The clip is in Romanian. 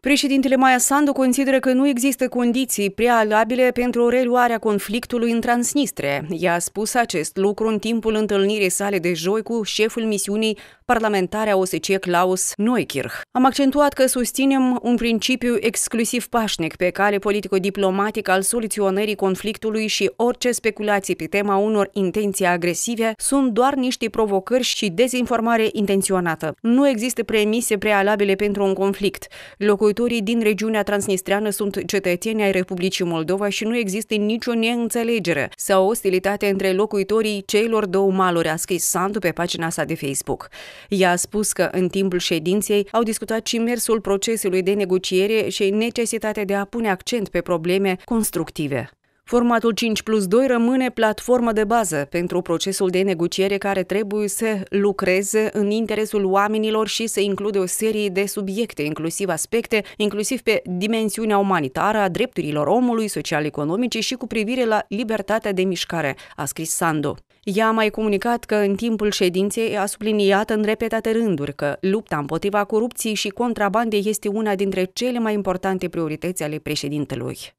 Președintele Maia Sandu consideră că nu există condiții prealabile pentru reluarea conflictului în Transnistria. Ea a spus acest lucru în timpul întâlnirii sale de joi cu șeful misiunii parlamentare a OSCE Klaus Neukirch. Am accentuat că susținem un principiu exclusiv pașnic pe cale politico-diplomatic al soluționării conflictului și orice speculații pe tema unor intenții agresive sunt doar niște provocări și dezinformare intenționată. Nu există premise prealabile pentru un conflict. Locul locuitorii din regiunea transnistreană sunt cetățeni ai Republicii Moldova și nu există nicio neînțelegere sau ostilitate între locuitorii celor două maluri, a scris Sandu pe pagina sa de Facebook. Ea a spus că în timpul ședinței au discutat și mersul procesului de negociere și necesitatea de a pune accent pe probleme constructive. Formatul 5 plus 2 rămâne platformă de bază pentru procesul de negociere care trebuie să lucreze în interesul oamenilor și să include o serie de subiecte, inclusiv aspecte, inclusiv pe dimensiunea umanitară a drepturilor omului, social-economice și cu privire la libertatea de mișcare, a scris Sandu. Ea a mai comunicat că în timpul ședinței a subliniat în repetate rânduri că lupta împotriva corupției și contrabandei este una dintre cele mai importante priorități ale președintelui.